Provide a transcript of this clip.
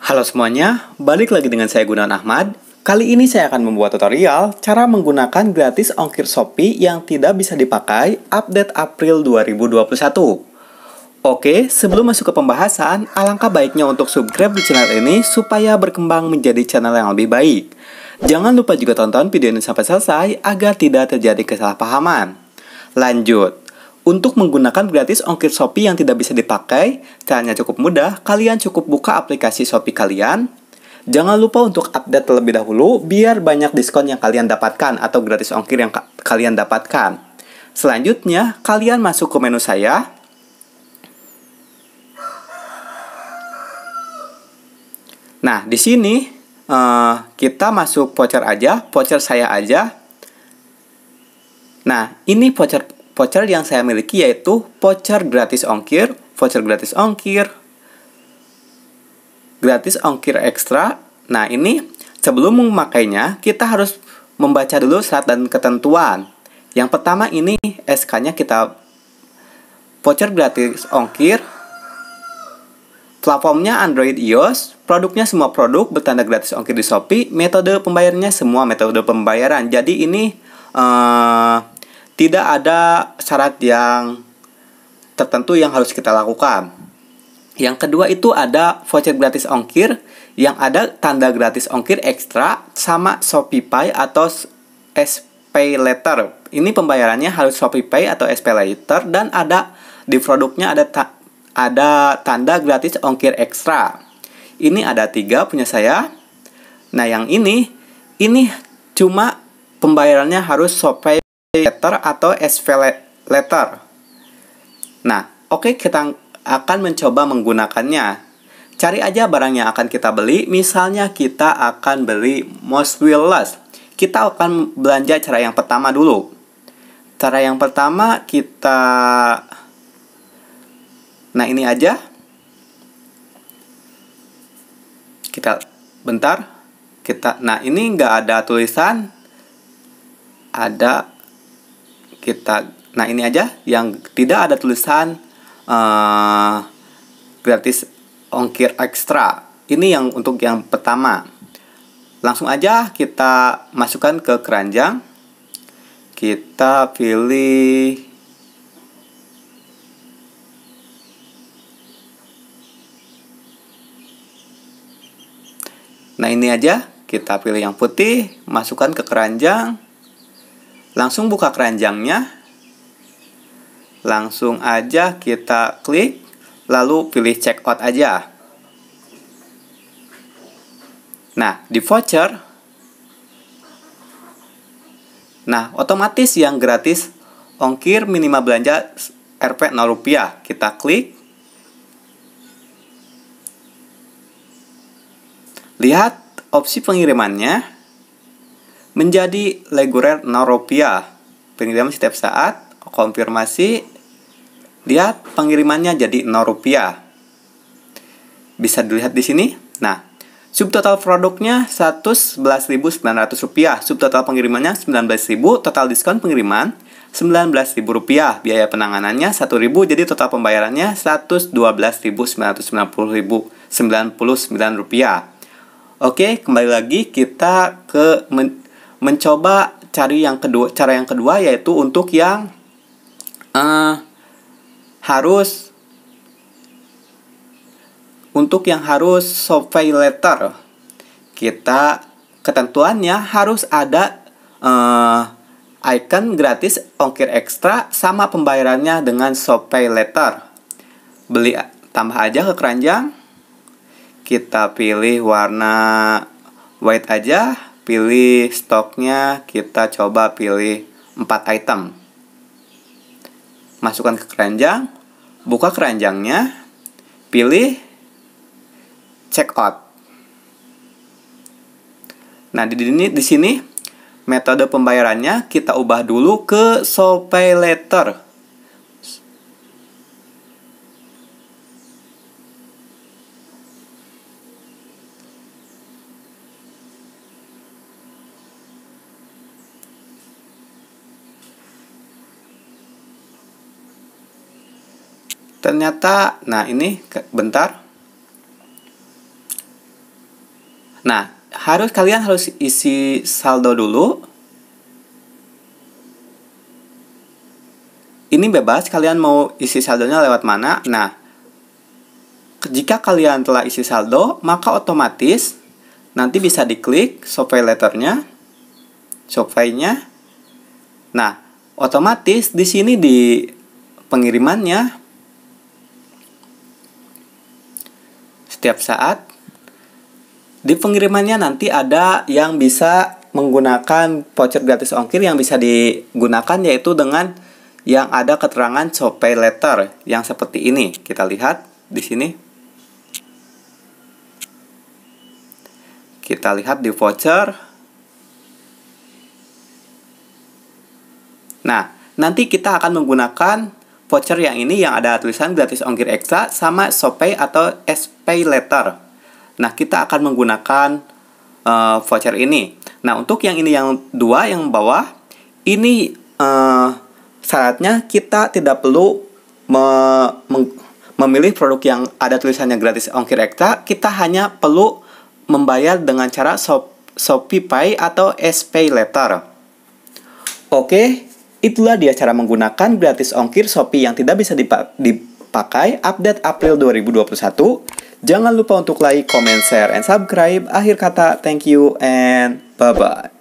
Halo semuanya, balik lagi dengan saya Gunawan Ahmad. Kali ini saya akan membuat tutorial cara menggunakan gratis ongkir Shopee yang tidak bisa dipakai update April 2021. Oke, sebelum masuk ke pembahasan, alangkah baiknya untuk subscribe di channel ini supaya berkembang menjadi channel yang lebih baik. Jangan lupa juga tonton video ini sampai selesai agar tidak terjadi kesalahpahaman. Lanjut. Untuk menggunakan gratis ongkir Shopee yang tidak bisa dipakai, caranya cukup mudah. Kalian cukup buka aplikasi Shopee kalian. Jangan lupa untuk update terlebih dahulu biar banyak diskon yang kalian dapatkan atau gratis ongkir yang ka kalian dapatkan. Selanjutnya, kalian masuk ke menu saya. Nah, di sini uh, kita masuk voucher aja, voucher saya aja. Nah, ini voucher Voucher yang saya miliki yaitu voucher gratis ongkir, voucher gratis ongkir, gratis ongkir ekstra. Nah, ini sebelum memakainya, kita harus membaca dulu syarat dan ketentuan. Yang pertama ini SK-nya kita voucher gratis ongkir, Platformnya Android iOS, produknya semua produk, bertanda gratis ongkir di Shopee, metode pembayarannya semua metode pembayaran. Jadi ini uh, tidak ada syarat yang tertentu yang harus kita lakukan. Yang kedua itu ada voucher gratis ongkir yang ada tanda gratis ongkir ekstra sama Shopee atau SP Letter. Ini pembayarannya harus Shopee atau SP Letter dan ada di produknya ada ta ada tanda gratis ongkir ekstra. Ini ada tiga punya saya. Nah yang ini ini cuma pembayarannya harus Shopee letter atau SV letter. Nah, oke okay, kita akan mencoba menggunakannya. Cari aja barang yang akan kita beli. Misalnya kita akan beli most wireless. Kita akan belanja cara yang pertama dulu. Cara yang pertama kita Nah, ini aja. Kita bentar. Kita nah, ini nggak ada tulisan. Ada kita nah ini aja yang tidak ada tulisan uh, gratis ongkir ekstra ini yang untuk yang pertama langsung aja kita masukkan ke keranjang kita pilih Nah ini aja, kita pilih yang putih, masukkan ke keranjang. Langsung buka keranjangnya. Langsung aja kita klik, lalu pilih check out aja. Nah, di voucher Nah, otomatis yang gratis ongkir minimal belanja Rp 0 rupiah. Kita klik. Lihat opsi pengirimannya menjadi reguler 0 rupiah. Pengiriman setiap saat, konfirmasi, lihat pengirimannya jadi 0 rupiah. Bisa dilihat di sini. Nah, subtotal produknya 111.900 rupiah, subtotal pengirimannya 19.000, total diskon pengiriman 19.000 rupiah, biaya penanganannya 1.000, jadi total pembayarannya 99 rupiah. Oke, kembali lagi kita ke men mencoba cari yang kedua cara yang kedua yaitu untuk yang uh, harus untuk yang harus survey letter kita ketentuannya harus ada uh, icon gratis ongkir ekstra sama pembayarannya dengan survey letter beli tambah aja ke keranjang kita pilih warna white aja pilih stoknya kita coba pilih 4 item masukkan ke keranjang buka keranjangnya pilih check out nah di sini di sini metode pembayarannya kita ubah dulu ke SoPay letter ternyata nah ini bentar nah harus kalian harus isi saldo dulu ini bebas kalian mau isi saldonya lewat mana nah jika kalian telah isi saldo maka otomatis nanti bisa diklik survey letternya surveinya nah otomatis di sini di pengirimannya setiap saat. Di pengirimannya nanti ada yang bisa menggunakan voucher gratis ongkir yang bisa digunakan yaitu dengan yang ada keterangan copay letter yang seperti ini. Kita lihat di sini. Kita lihat di voucher. Nah, nanti kita akan menggunakan Voucher yang ini yang ada tulisan gratis ongkir ekstra sama SoPay atau sp Letter. Nah, kita akan menggunakan uh, voucher ini. Nah, untuk yang ini yang dua yang bawah, ini uh, syaratnya kita tidak perlu me memilih produk yang ada tulisannya gratis ongkir ekstra, kita hanya perlu membayar dengan cara Shop Shopee Pay atau sp Letter. Oke, Itulah dia cara menggunakan gratis ongkir Shopee yang tidak bisa dipakai update April 2021. Jangan lupa untuk like, comment, share, and subscribe. Akhir kata, thank you and bye-bye.